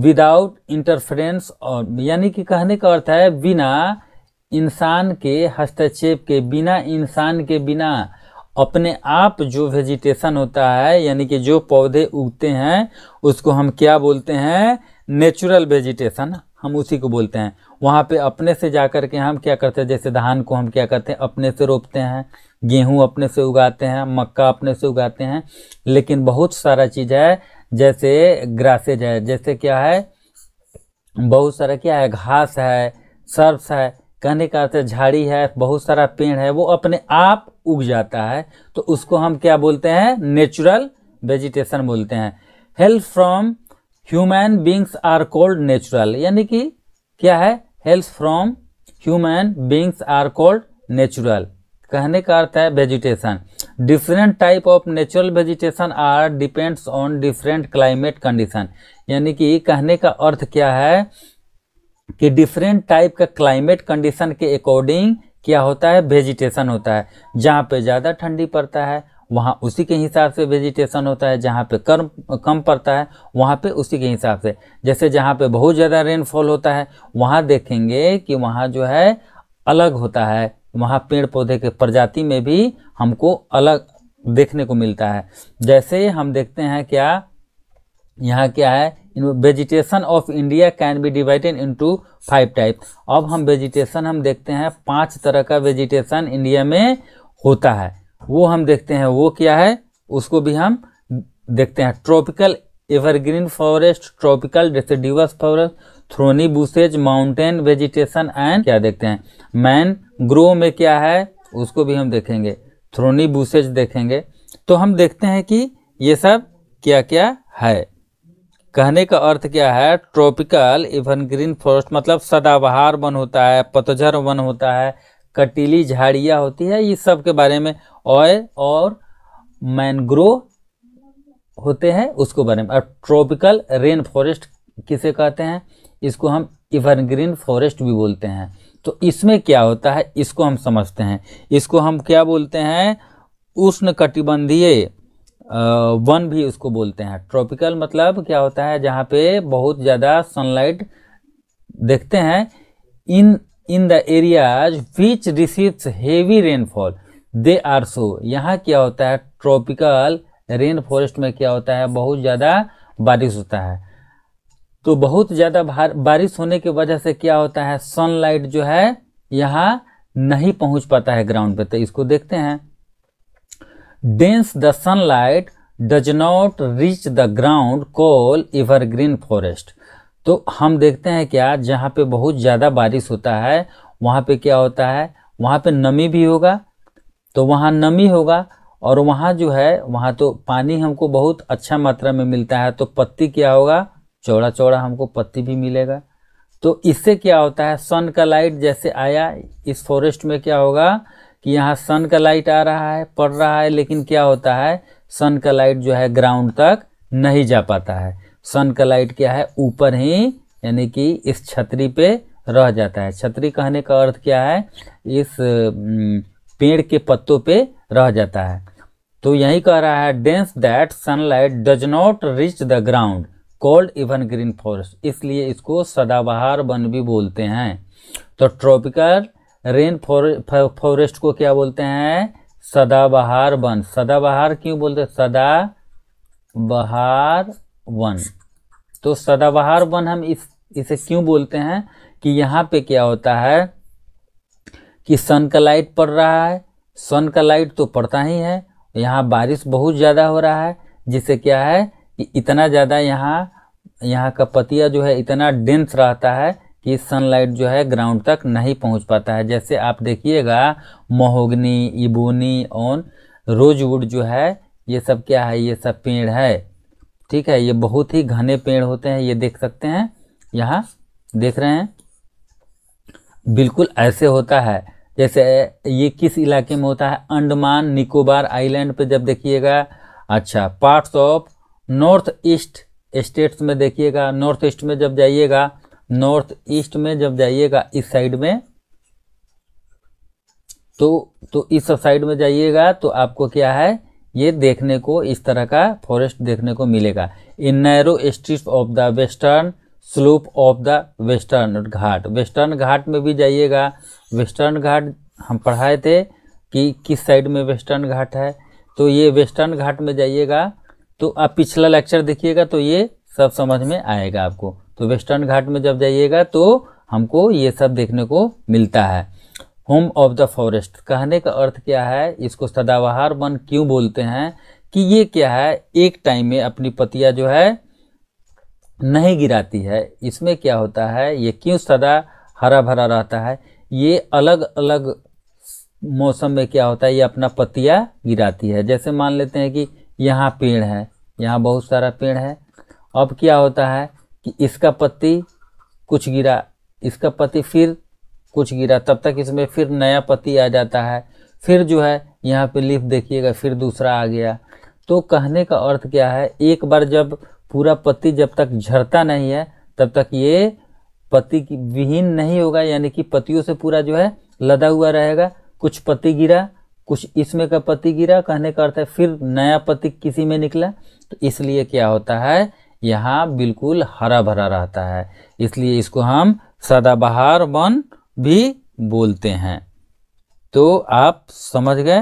without interference और यानी कि कहने का अर्थ है बिना इंसान के हस्तक्षेप के बिना इंसान के बिना अपने आप जो वेजिटेशन होता है यानी कि जो पौधे उगते हैं उसको हम क्या बोलते हैं नेचुरल वेजिटेशन हम उसी को बोलते हैं वहाँ पे अपने से जा कर के हम क्या करते हैं जैसे धान को हम क्या करते हैं अपने से रोपते हैं गेहूं अपने से उगाते हैं मक्का अपने से उगाते हैं लेकिन बहुत सारा चीज़ है जैसे ग्रासेज है जैसे क्या है बहुत सारा क्या है घास है सर्प्स है कहने का अर्थ झाड़ी है बहुत सारा पेड़ है वो अपने आप उग जाता है तो उसको हम क्या बोलते हैं नेचुरल वेजिटेशन बोलते हैं help from human beings are called natural यानी कि क्या है help from human beings are called natural कहने का अर्थ है vegetation different type of natural vegetation are depends on different climate condition यानी कि कहने का अर्थ क्या है कि डिफरेंट टाइप का क्लाइमेट कंडीशन के अकॉर्डिंग क्या होता है वेजिटेशन होता है जहाँ पे ज़्यादा ठंडी पड़ता है वहाँ उसी के हिसाब से वेजिटेशन होता है जहाँ पे कम कम पड़ता है वहाँ पे उसी के हिसाब से जैसे जहाँ पे बहुत ज़्यादा रेनफॉल होता है वहाँ देखेंगे कि वहाँ जो है अलग होता है वहाँ पेड़ पौधे के प्रजाति में भी हमको अलग देखने को मिलता है जैसे हम देखते हैं क्या यहाँ क्या है vegetation of India can be divided into five type अब हम वेजिटेशन हम देखते हैं पांच तरह का वेजिटेशन इंडिया में होता है वो हम देखते हैं वो क्या है उसको भी हम देखते हैं tropical evergreen forest tropical deciduous forest thorny bushes mountain vegetation and क्या देखते हैं मैन ग्रो में क्या है उसको भी हम देखेंगे थ्रोनी बूसेज देखेंगे तो हम देखते हैं कि ये सब क्या क्या है कहने का अर्थ क्या है ट्रॉपिकल इवन ग्रीन फॉरेस्ट मतलब सदाबहार वन होता है पतझर वन होता है कटीली झाड़ियाँ होती है इस सब के बारे में ऑय और मैनग्रो होते हैं उसको बारे में और ट्रॉपिकल रेन फॉरेस्ट किसे कहते हैं इसको हम इवन ग्रीन फॉरेस्ट भी बोलते हैं तो इसमें क्या होता है इसको हम समझते हैं इसको हम क्या बोलते हैं उष्ण कटिबंधीय वन भी उसको बोलते हैं ट्रॉपिकल मतलब क्या होता है जहाँ पे बहुत ज़्यादा सनलाइट देखते हैं in in the areas which receives heavy rainfall they are so यहाँ क्या होता है ट्रॉपिकल रेन फॉरेस्ट में क्या होता है बहुत ज़्यादा बारिश होता है तो बहुत ज़्यादा बारिश होने की वजह से क्या होता है सनलाइट जो है यहाँ नहीं पहुंच पाता है ग्राउंड पे तो इसको देखते हैं dense the sunlight does not reach the ground call evergreen forest तो हम देखते हैं क्या जहाँ पे बहुत ज़्यादा बारिश होता है वहाँ पे क्या होता है वहाँ पे नमी भी होगा तो वहाँ नमी होगा और वहाँ जो है वहाँ तो पानी हमको बहुत अच्छा मात्रा में मिलता है तो पत्ती क्या होगा चौड़ा चौड़ा हमको पत्ती भी मिलेगा तो इससे क्या होता है सन का लाइट जैसे आया इस फॉरेस्ट में क्या होगा कि यहाँ सन का लाइट आ रहा है पड़ रहा है लेकिन क्या होता है सन का लाइट जो है ग्राउंड तक नहीं जा पाता है सन का लाइट क्या है ऊपर ही यानी कि इस छतरी पे रह जाता है छतरी कहने का अर्थ क्या है इस पेड़ के पत्तों पे रह जाता है तो यही कह रहा है dense that sunlight does not reach the ground called evergreen forest इसलिए इसको सदाबहार वन भी बोलते हैं तो ट्रॉपिकल रेन फॉरेस्ट को क्या बोलते हैं सदाबहार वन सदाबहार क्यों बोलते हैं सदा बहार वन तो सदाबहार वन हम इस इसे क्यों बोलते हैं कि यहाँ पे क्या होता है कि सन का लाइट पड़ रहा है सन का लाइट तो पड़ता ही है यहाँ बारिश बहुत ज़्यादा हो रहा है जिससे क्या है कि इतना ज़्यादा यहाँ यहाँ का पतिया जो है इतना डेंस रहता है कि सनलाइट जो है ग्राउंड तक नहीं पहुंच पाता है जैसे आप देखिएगा महोगनी इबोनी और रोजवुड जो है ये सब क्या है ये सब पेड़ है ठीक है ये बहुत ही घने पेड़ होते हैं ये देख सकते हैं यहाँ देख रहे हैं बिल्कुल ऐसे होता है जैसे ये किस इलाके में होता है अंडमान निकोबार आइलैंड पे जब देखिएगा अच्छा parts of north east states में देखिएगा नॉर्थ ईस्ट में जब जाइएगा नॉर्थ ईस्ट में जब जाइएगा इस साइड में तो तो इस साइड में जाइएगा तो आपको क्या है ये देखने को इस तरह का फॉरेस्ट देखने को मिलेगा in narrow street of the western slope of the western Ghat western Ghat में भी जाइएगा वेस्टर्न घाट हम पढ़ाए थे कि किस साइड में वेस्टर्न घाट है तो ये वेस्टर्न घाट में जाइएगा तो आप पिछला लेक्चर देखिएगा तो ये सब समझ में आएगा आपको तो वेस्टर्न घाट में जब जाइएगा तो हमको ये सब देखने को मिलता है होम ऑफ द फॉरेस्ट कहने का अर्थ क्या है इसको सदाबहार वन क्यों बोलते हैं कि ये क्या है एक टाइम में अपनी पतिया जो है नहीं गिराती है इसमें क्या होता है ये क्यों सदा हरा भरा रहता है ये अलग अलग मौसम में क्या होता है ये अपना पतिया गिराती है जैसे मान लेते हैं कि यहाँ पेड़ है यहाँ बहुत सारा पेड़ है अब क्या होता है कि इसका पत्ती कुछ गिरा इसका पत्ती फिर कुछ गिरा तब तक इसमें फिर नया पत्ती आ जाता है फिर जो है यहाँ पे लिफ देखिएगा फिर दूसरा आ गया तो कहने का अर्थ क्या है एक बार जब पूरा पत्ती जब तक झड़ता नहीं है तब तक ये पत्ती विहीन नहीं होगा यानी कि पतियों से पूरा जो है लदा हुआ रहेगा कुछ पत्ती गिरा कुछ इसमें का पति गिरा कहने का अर्थ है फिर नया पति किसी में निकला तो इसलिए क्या होता है यहाँ बिल्कुल हरा भरा रहता है इसलिए इसको हम सदाबहार वन भी बोलते हैं तो आप समझ गए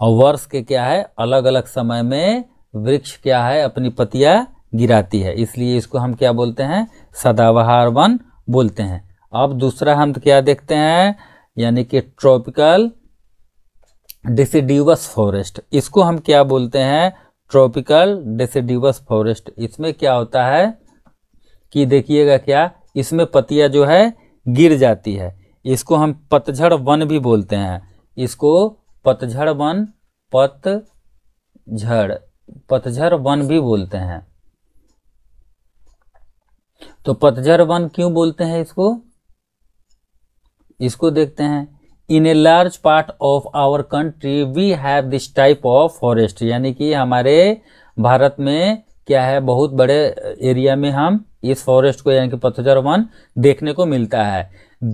और वर्ष के क्या है अलग अलग समय में वृक्ष क्या है अपनी पतियाँ गिराती है इसलिए इसको हम क्या बोलते हैं सदाबहार वन बोलते हैं अब दूसरा हम क्या देखते हैं यानी कि ट्रॉपिकल डिसिड्यूबस फॉरेस्ट इसको हम क्या बोलते हैं ट्रॉपिकल डिसिड्यूबस फॉरेस्ट इसमें क्या होता है कि देखिएगा क्या इसमें पतिया जो है गिर जाती है इसको हम पतझड़ वन भी बोलते हैं इसको पतझड़ वन पतझड़ पतझड़ वन भी बोलते हैं तो पतझड़ वन क्यों बोलते हैं इसको इसको देखते हैं in a large part of our country we have this type of forest यानी कि हमारे भारत में क्या है बहुत बड़े एरिया में हम इस फॉरेस्ट को यानी कि पथजर वन देखने को मिलता है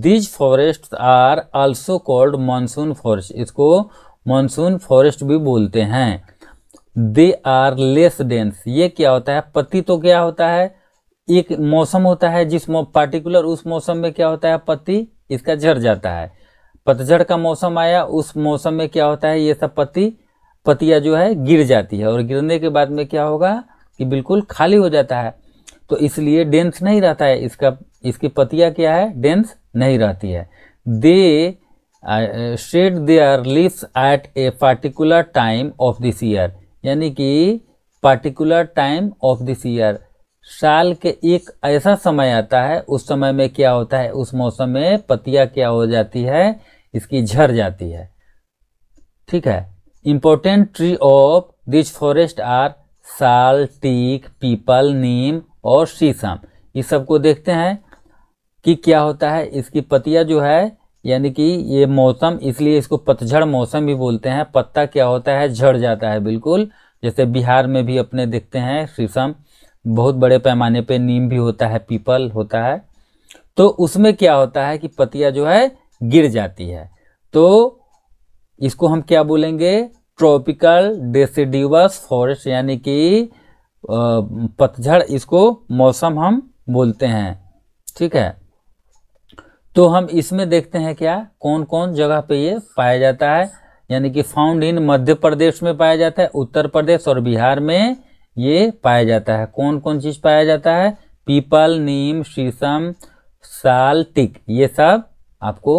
these forest are also called monsoon forest इसको मानसून फॉरेस्ट भी बोलते हैं दे आर लेस डेंस ये क्या होता है पत्ती तो क्या होता है एक मौसम होता है जिस पार्टिकुलर उस मौसम में क्या होता है पत्ती इसका झड़ जाता है पतझड़ का मौसम आया उस मौसम में क्या होता है ये सब पत्ती पतिया जो है गिर जाती है और गिरने के बाद में क्या होगा कि बिल्कुल खाली हो जाता है तो इसलिए डेंस नहीं रहता है इसका इसकी पतिया क्या है डेंस नहीं रहती है they shed are leaves at a particular time of this year यानी कि particular time of this year साल के एक ऐसा समय आता है उस समय में क्या होता है उस मौसम में पतिया क्या हो जाती है इसकी झर जाती है ठीक है important tree of this forest are sal teak peepal neem और शीशम इस सबको देखते हैं कि क्या होता है इसकी पतिया जो है यानी कि ये मौसम इसलिए इसको पतझड़ मौसम भी बोलते हैं पत्ता क्या होता है झड़ जाता है बिल्कुल जैसे बिहार में भी अपने देखते हैं शीशम बहुत बड़े पैमाने पे नीम भी होता है पीपल होता है तो उसमें क्या होता है कि पतिया जो है गिर जाती है तो इसको हम क्या बोलेंगे ट्रॉपिकल डेसिडिवस फॉरेस्ट यानी कि पतझड़ इसको मौसम हम बोलते हैं ठीक है तो हम इसमें देखते हैं क्या कौन कौन जगह पे ये पाया जाता है यानी कि फाउंड इन मध्य प्रदेश में पाया जाता है उत्तर प्रदेश और बिहार में ये पाया जाता है कौन कौन चीज़ पाया जाता है पीपल नीम शीशम साल टिक ये सब आपको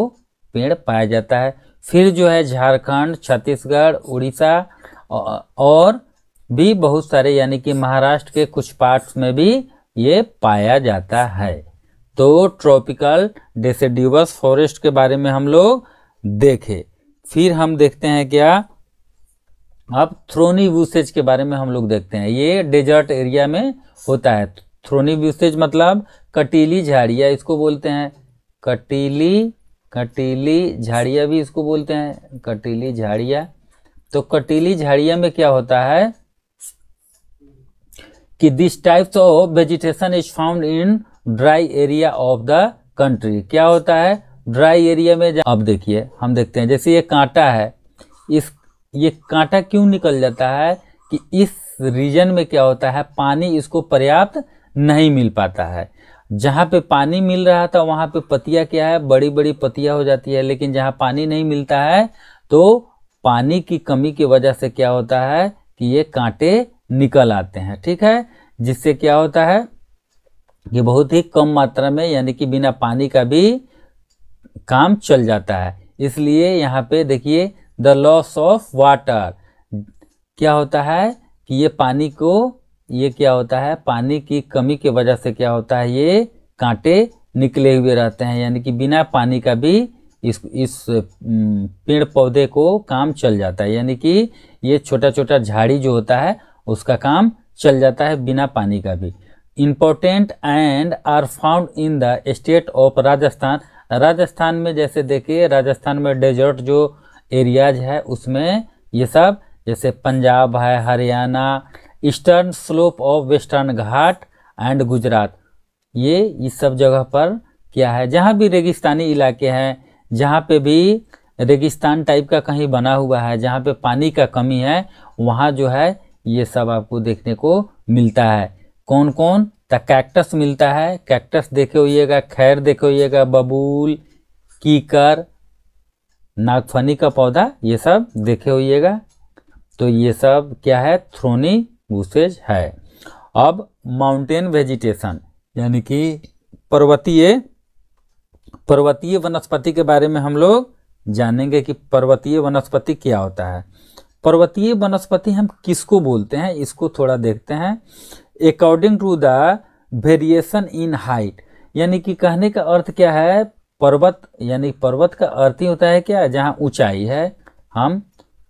पेड़ पाया जाता है फिर जो है झारखंड छत्तीसगढ़ उड़ीसा और भी बहुत सारे यानी कि महाराष्ट्र के कुछ पार्ट्स में भी ये पाया जाता है तो ट्रॉपिकल डेसेड्यूबस फॉरेस्ट के बारे में हम लोग देखे फिर हम देखते हैं क्या अब थ्रोनी व्यूसेज के बारे में हम लोग देखते हैं ये डेजर्ट एरिया में होता है थ्रोनी व्यूसेज मतलब कटीली झाड़िया इसको बोलते हैं कटीली कटीली झाड़िया भी इसको बोलते हैं कटीली झाड़िया तो कटीली झाड़िया में क्या होता है कि this types of vegetation is found in dry area of the country क्या होता है ड्राई एरिया में अब देखिए हम देखते हैं जैसे ये कांटा है इस ये कांटा क्यों निकल जाता है कि इस रीजन में क्या होता है पानी इसको पर्याप्त नहीं मिल पाता है जहाँ पे पानी मिल रहा था वहां पे पतिया क्या है बड़ी बड़ी पतिया हो जाती है लेकिन जहाँ पानी नहीं मिलता है तो पानी की कमी की वजह से क्या होता है कि ये कांटे निकल आते हैं ठीक है जिससे क्या होता है कि बहुत ही कम मात्रा में यानी कि बिना पानी का भी काम चल जाता है इसलिए यहाँ पे देखिए द लॉस ऑफ वाटर क्या होता है कि ये पानी को ये क्या होता है पानी की कमी की वजह से क्या होता है ये कांटे निकले हुए रहते हैं यानी कि बिना पानी का भी इस इस पेड़ पौधे को काम चल जाता है यानी कि ये छोटा छोटा झाड़ी जो होता है उसका काम चल जाता है बिना पानी का भी important and are found in the state of Rajasthan Rajasthan में जैसे देखिए राजस्थान में डेजर्ट जो एरियाज है उसमें ये सब जैसे पंजाब है Haryana eastern slope of western Ghat and Gujarat ये इस सब जगह पर क्या है जहाँ भी रेगिस्तानी इलाके हैं जहाँ पे भी रेगिस्तान टाइप का कहीं बना हुआ है जहाँ पे पानी का कमी है वहाँ जो है ये सब आपको देखने को मिलता है कौन कौन तो कैक्टस मिलता है कैक्टस देखे हुईगा खैर देखे हुईगा बबूल कीकर नागफनी का पौधा ये सब देखे होइएगा तो ये सब क्या है थ्रोनी बूसेज है अब माउंटेन वेजिटेशन यानी कि पर्वतीय पर्वतीय वनस्पति के बारे में हम लोग जानेंगे कि पर्वतीय वनस्पति क्या होता है पर्वतीय वनस्पति हम किसको बोलते हैं इसको थोड़ा देखते हैं according to the variation in height यानी कि कहने का अर्थ क्या है पर्वत यानी पर्वत का अर्थ ही होता है क्या जहाँ ऊंचाई है हम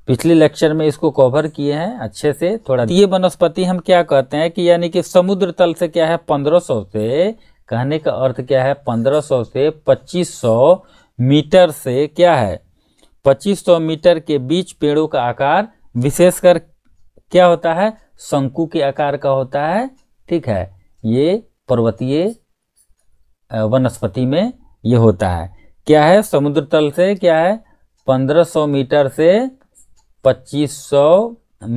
पिछले लेक्चर में इसको कवर किए हैं अच्छे से थोड़ा ये वनस्पति हम क्या कहते हैं कि यानी कि समुद्र तल से क्या है 1500 से कहने का अर्थ क्या है 1500 से 2500 मीटर से क्या है 2500 मीटर के बीच पेड़ों का आकार विशेषकर क्या होता है शंकु के आकार का होता है ठीक है ये पर्वतीय वनस्पति में ये होता है क्या है समुद्र तल से क्या है 1500 मीटर से 2500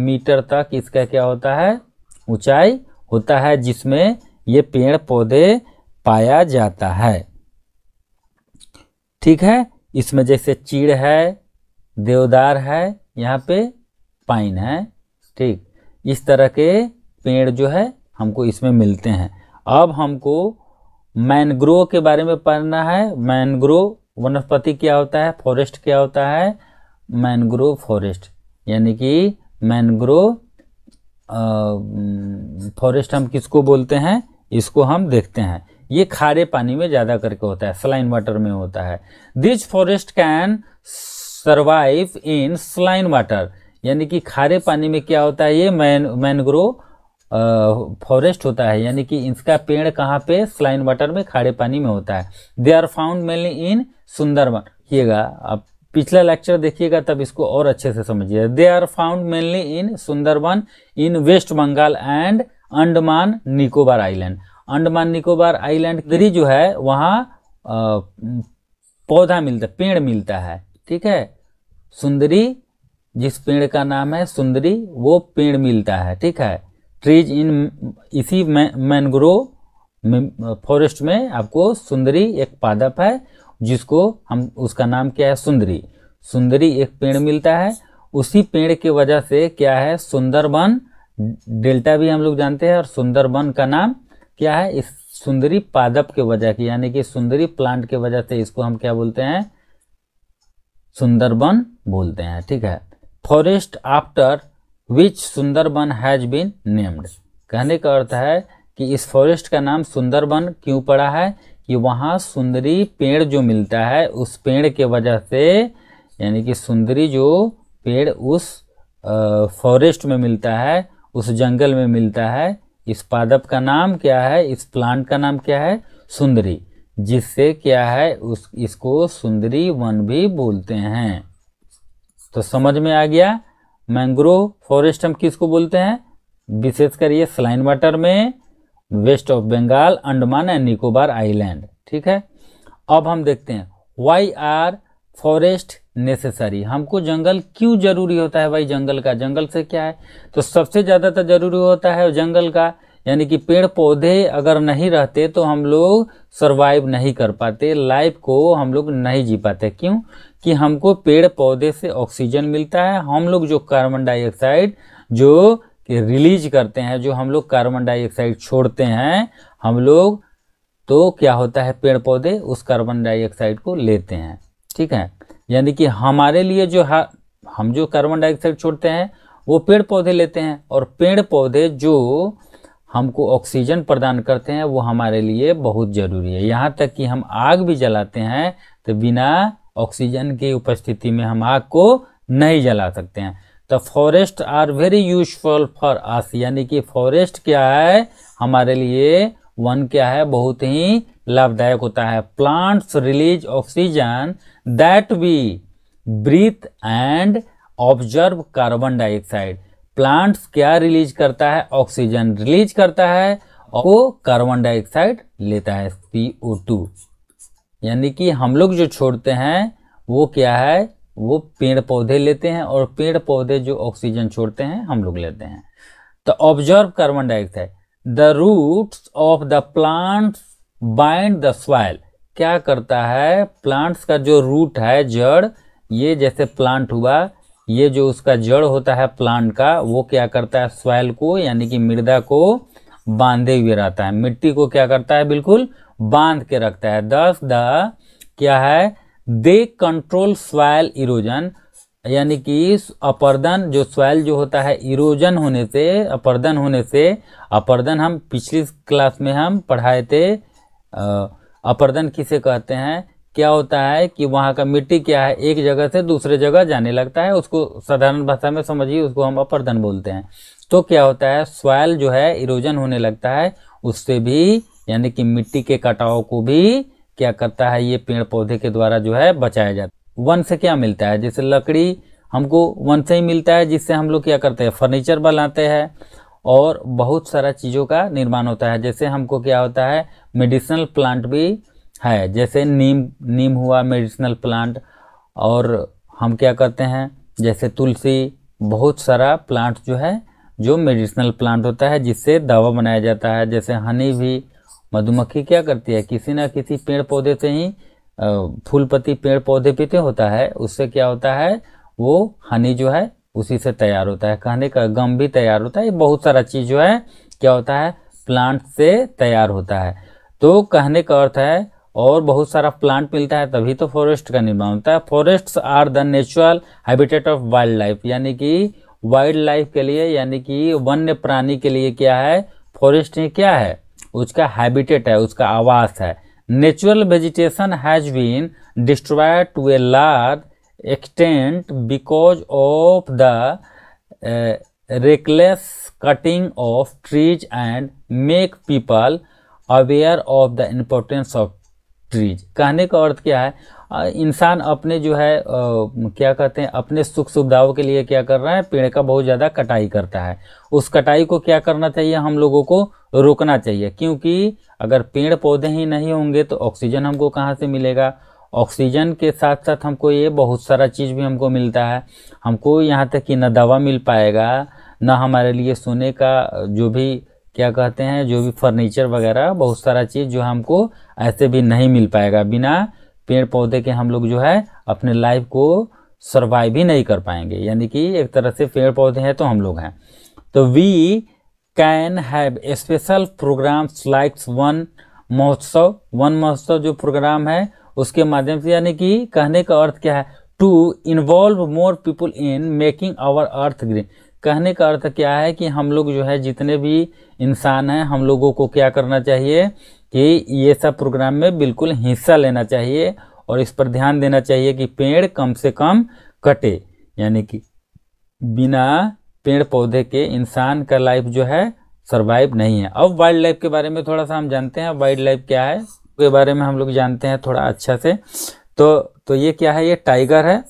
मीटर तक इसका क्या होता है ऊंचाई होता है जिसमें ये पेड़ पौधे पाया जाता है ठीक है इसमें जैसे चीड़ है देवदार है यहाँ पे पाइन है ठीक इस तरह के पेड़ जो है हमको इसमें मिलते हैं अब हमको मैनग्रोव के बारे में पढ़ना है मैनग्रोव वनस्पति क्या होता है फॉरेस्ट क्या होता है मैनग्रोव फॉरेस्ट यानी कि मैनग्रोव फॉरेस्ट हम किसको बोलते हैं इसको हम देखते हैं ये खारे पानी में ज़्यादा करके होता है स्लाइन वाटर में होता है this forest can survive in saline water यानी कि खारे पानी में क्या होता है ये मैन मैनग्रोव फॉरेस्ट होता है यानी कि इसका पेड़ कहाँ पे स्लाइन वाटर में खारे पानी में होता है they are found mainly in Sundarban किएगा आप पिछला लेक्चर देखिएगा तब इसको और अच्छे से समझिएगा they are found mainly in Sundarban in West Bengal and Andaman Nicobar island Andaman Nicobar island गिरी जो है वहाँ पौधा मिलता पेड़ मिलता है ठीक है सुंदरी जिस पेड़ का नाम है सुंदरी वो पेड़ मिलता है ठीक है ट्रीज इन इसी मैनग्रोव फॉरेस्ट में आपको सुंदरी एक पादप है जिसको हम उसका नाम क्या है सुंदरी सुंदरी एक पेड़ मिलता है उसी पेड़ की वजह से क्या है सुंदरबन डेल्टा भी हम लोग जानते हैं और सुंदरबन का नाम क्या है इस सुंदरी पादप के वजह की यानी कि सुंदरी प्लांट के वजह से इसको हम क्या बोलते हैं सुंदरबन बोलते हैं ठीक है forest after which Sundarban has been named कहने का अर्थ है कि इस फॉरेस्ट का नाम सुंदरबन क्यों पड़ा है कि वहाँ सुंदरी पेड़ जो मिलता है उस पेड़ के वजह से यानी कि सुंदरी जो पेड़ उस फॉरेस्ट में मिलता है उस जंगल में मिलता है इस पादप का नाम क्या है इस प्लांट का नाम क्या है सुंदरी जिससे क्या है उस इसको सुंदरी वन भी बोलते हैं तो समझ में आ गया मैंग्रोव फॉरेस्ट हम किसको बोलते हैं विशेषकर ये स्लाइन वाटर में west of Bengal Andaman and Nicobar island ठीक है अब हम देखते हैं वाई आर फॉरेस्ट नेसेसरी हमको जंगल क्यों जरूरी होता है भाई जंगल का जंगल से क्या है तो सबसे ज़्यादा तो जरूरी होता है जंगल का यानी कि पेड़ पौधे अगर नहीं रहते तो हम लोग सर्वाइव नहीं कर पाते लाइफ को हम लोग नहीं जी पाते क्यों कि हमको पेड़ पौधे से ऑक्सीजन मिलता है हम लोग जो कार्बन डाइऑक्साइड जो रिलीज करते हैं जो हम लोग कार्बन डाइऑक्साइड छोड़ते हैं हम लोग तो क्या होता है पेड़ पौधे उस कार्बन डाइऑक्साइड को लेते हैं ठीक है यानी कि हमारे लिए जो हम जो कार्बन डाइऑक्साइड छोड़ते हैं वो पेड़ पौधे लेते हैं और पेड़ पौधे जो हमको ऑक्सीजन प्रदान करते हैं वो हमारे लिए बहुत ज़रूरी है यहाँ तक कि हम आग भी जलाते हैं तो बिना ऑक्सीजन की उपस्थिति में हम आग को नहीं जला सकते हैं the forest are very useful for us यानी कि फॉरेस्ट क्या है हमारे लिए वन क्या है बहुत ही लाभदायक होता है plants release oxygen that we breathe and observe carbon dioxide plants क्या रिलीज करता है ऑक्सीजन रिलीज करता है और वो कार्बन डाइऑक्साइड लेता है सी ओ टू यानी कि हम लोग जो छोड़ते हैं वो क्या है वो पेड़ पौधे लेते हैं और पेड़ पौधे जो ऑक्सीजन छोड़ते हैं हम लोग लेते हैं तो observe carbon dioxide the roots of the plants bind the soil क्या करता है प्लांट्स का जो रूट है जड़ ये जैसे प्लांट हुआ ये जो उसका जड़ होता है प्लांट का वो क्या करता है सॉइल को यानी कि मृदा को बांधे हुए रहता है मिट्टी को क्या करता है बिल्कुल बांध के रखता है दस द क्या है दे कंट्रोल स्वायल इरोजन यानी कि अपर्दन जो स्वाइल जो होता है इरोजन होने से अपर्दन होने से अपर्दन हम पिछली क्लास में हम पढ़ाए थे अपर्दन किसे कहते हैं क्या होता है कि वहाँ का मिट्टी क्या है एक जगह से दूसरे जगह जाने लगता है उसको साधारण भाषा में समझिए उसको हम अपर्दन बोलते हैं तो क्या होता है स्वाइल जो है इरोजन होने लगता है उससे भी यानी कि मिट्टी के कटाव को भी क्या करता है ये पेड़ पौधे के द्वारा जो है बचाया जाता है वन से क्या मिलता है जैसे लकड़ी हमको वन से ही मिलता है जिससे हम लोग क्या करते हैं फर्नीचर बनाते हैं और बहुत सारा चीज़ों का निर्माण होता है जैसे हमको क्या होता है मेडिसिनल प्लांट भी है जैसे नीम नीम हुआ मेडिसिनल प्लांट और हम क्या करते हैं जैसे तुलसी बहुत सारा प्लांट जो है जो मेडिसिनल प्लांट होता है जिससे दवा बनाया जाता है जैसे हनी भी मधुमक्खी क्या करती है किसी ना किसी पेड़ पौधे से ही फूल पत्ती पेड़ पौधे पीते होता है उससे क्या होता है वो हनी जो है उसी से तैयार होता है कहने का गम भी तैयार होता है बहुत सारा चीज़ जो है क्या होता है प्लांट से तैयार होता है तो कहने का अर्थ है और बहुत सारा प्लांट मिलता है तभी तो फॉरेस्ट का निर्माण होता है forest are the natural habitat of wild life यानी कि वाइल्ड लाइफ के लिए यानी कि वन्य प्राणी के लिए क्या है फॉरेस्ट क्या है उसका हैबिटेट है उसका आवास है natural vegetation has been destroyed to a large extent because of the reckless cutting of trees and make people aware of the importance of trees कहने का अर्थ क्या है इंसान अपने जो है आ, क्या कहते हैं अपने सुख सुविधाओं के लिए क्या कर रहा है पेड़ का बहुत ज़्यादा कटाई करता है उस कटाई को क्या करना चाहिए हम लोगों को रोकना चाहिए क्योंकि अगर पेड़ पौधे ही नहीं होंगे तो ऑक्सीजन हमको कहाँ से मिलेगा ऑक्सीजन के साथ साथ हमको ये बहुत सारा चीज़ भी हमको मिलता है हमको यहाँ तक कि न दवा मिल पाएगा न हमारे लिए सोने का जो भी क्या कहते हैं जो भी फर्नीचर वगैरह बहुत सारा चीज़ जो हमको ऐसे भी नहीं मिल पाएगा बिना पेड़ पौधे के हम लोग जो है अपने लाइफ को सर्वाइव ही नहीं कर पाएंगे यानी कि एक तरह से पेड़ पौधे हैं तो हम लोग हैं तो we can have special programs likes Van Mahotsav Van Mahotsav जो प्रोग्राम है उसके माध्यम से यानी कि कहने का अर्थ क्या है to involve more people in making our earth green कहने का अर्थ क्या है कि हम लोग जो है जितने भी इंसान हैं हम लोगों को क्या करना चाहिए कि ये सब प्रोग्राम में बिल्कुल हिस्सा लेना चाहिए और इस पर ध्यान देना चाहिए कि पेड़ कम से कम कटे यानी कि बिना पेड़ पौधे के इंसान का लाइफ जो है सर्वाइव नहीं है अब वाइल्ड लाइफ के बारे में थोड़ा सा हम जानते हैं वाइल्ड लाइफ क्या है के बारे में हम लोग जानते हैं थोड़ा अच्छा से तो तो ये क्या है ये टाइगर है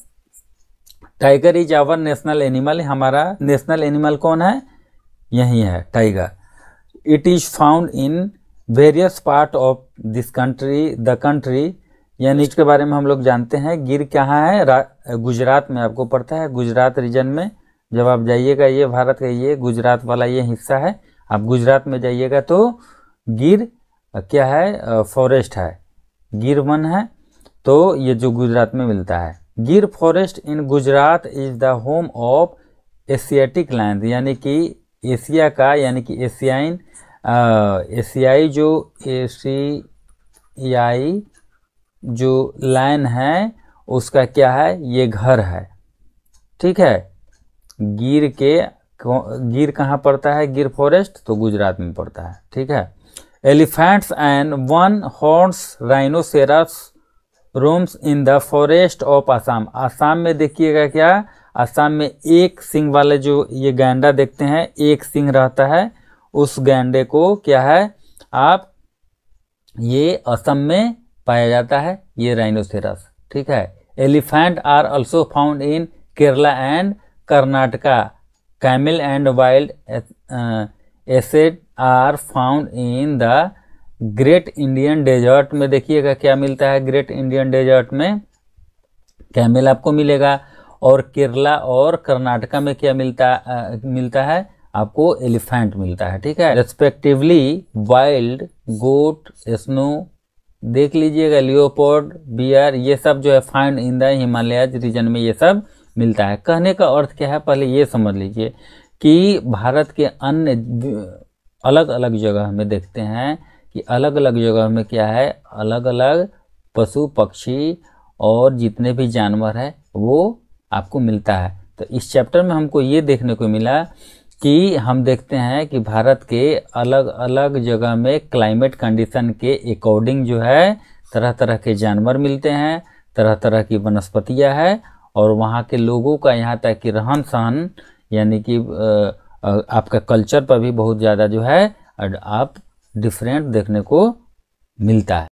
tiger is our national animal हमारा नेशनल एनिमल कौन है यही है tiger it is found in various part of this country the country यानी इसके बारे में हम लोग जानते हैं गिर कहाँ है गुजरात में आपको पड़ता है गुजरात रीजन में जब आप जाइएगा ये भारत का ये गुजरात वाला ये हिस्सा है आप गुजरात में जाइएगा तो गिर क्या है फॉरेस्ट है गिर वन है तो ये जो गुजरात में मिलता है Gir forest in Gujarat is the home of Asiatic land यानी कि एशिया का यानी कि एशियाइन एशियाई जो एशियाई जो लाइन है उसका क्या है ये घर है ठीक है गिर के गिर कहाँ पड़ता है गिर फॉरेस्ट तो गुजरात में पड़ता है ठीक है elephants and one horns rhinoceros roams in the forest of Assam Assam में देखिएगा क्या आसाम में एक सिंह वाले जो ये गैंडा देखते हैं एक सिंह रहता है उस गैंडे को क्या है आप ये असम में पाया जाता है ये राइनोसेरस ठीक है elephant are also found in Kerala and Karnataka camel and wild asses are found in the great Indian desert में देखिएगा क्या मिलता है ग्रेट इंडियन डेजर्ट में कैमेल आपको मिलेगा और केरला और कर्नाटका में क्या मिलता आ, मिलता है आपको एलिफेंट मिलता है ठीक है रेस्पेक्टिवली वाइल्ड गोट स्नो देख लीजिएगा लियोपोर्ड बियर ये सब जो है find in the Himalayas region में ये सब मिलता है कहने का अर्थ क्या है पहले ये समझ लीजिए कि भारत के अन्य अलग अलग जगह में देखते हैं कि अलग अलग जगह में क्या है अलग अलग पशु पक्षी और जितने भी जानवर है वो आपको मिलता है तो इस चैप्टर में हमको ये देखने को मिला कि हम देखते हैं कि भारत के अलग अलग जगह में क्लाइमेट कंडीशन के अकॉर्डिंग जो है तरह तरह के जानवर मिलते हैं तरह तरह की वनस्पतियाँ है और वहाँ के लोगों का यहाँ तक कि रहन सहन यानी कि आपका कल्चर पर भी बहुत ज़्यादा जो है आप डिफरेंट देखने को मिलता है